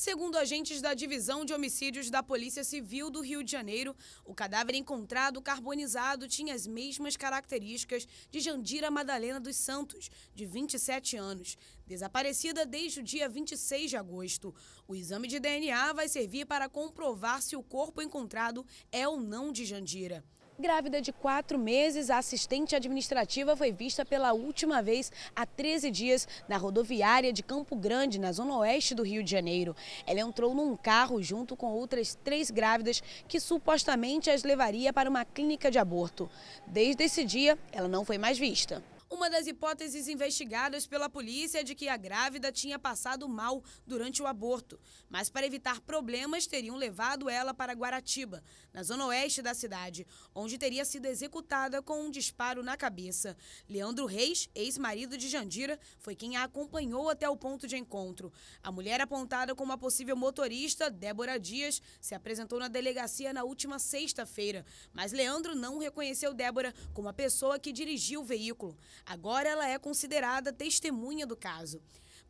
Segundo agentes da Divisão de Homicídios da Polícia Civil do Rio de Janeiro, o cadáver encontrado carbonizado tinha as mesmas características de Jandira Madalena dos Santos, de 27 anos, desaparecida desde o dia 26 de agosto. O exame de DNA vai servir para comprovar se o corpo encontrado é ou não de Jandira. Grávida de quatro meses, a assistente administrativa foi vista pela última vez há 13 dias na rodoviária de Campo Grande, na zona oeste do Rio de Janeiro. Ela entrou num carro junto com outras três grávidas que supostamente as levaria para uma clínica de aborto. Desde esse dia, ela não foi mais vista. Uma das hipóteses investigadas pela polícia é de que a grávida tinha passado mal durante o aborto, mas para evitar problemas teriam levado ela para Guaratiba, na zona oeste da cidade, onde teria sido executada com um disparo na cabeça. Leandro Reis, ex-marido de Jandira, foi quem a acompanhou até o ponto de encontro. A mulher apontada como a possível motorista, Débora Dias, se apresentou na delegacia na última sexta-feira, mas Leandro não reconheceu Débora como a pessoa que dirigiu o veículo. Agora ela é considerada testemunha do caso.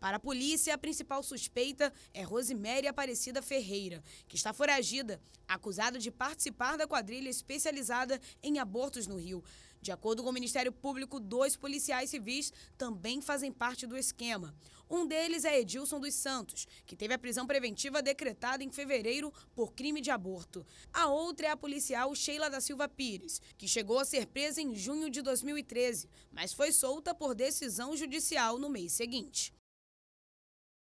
Para a polícia, a principal suspeita é Rosemary Aparecida Ferreira, que está foragida, acusada de participar da quadrilha especializada em abortos no Rio. De acordo com o Ministério Público, dois policiais civis também fazem parte do esquema. Um deles é Edilson dos Santos, que teve a prisão preventiva decretada em fevereiro por crime de aborto. A outra é a policial Sheila da Silva Pires, que chegou a ser presa em junho de 2013, mas foi solta por decisão judicial no mês seguinte.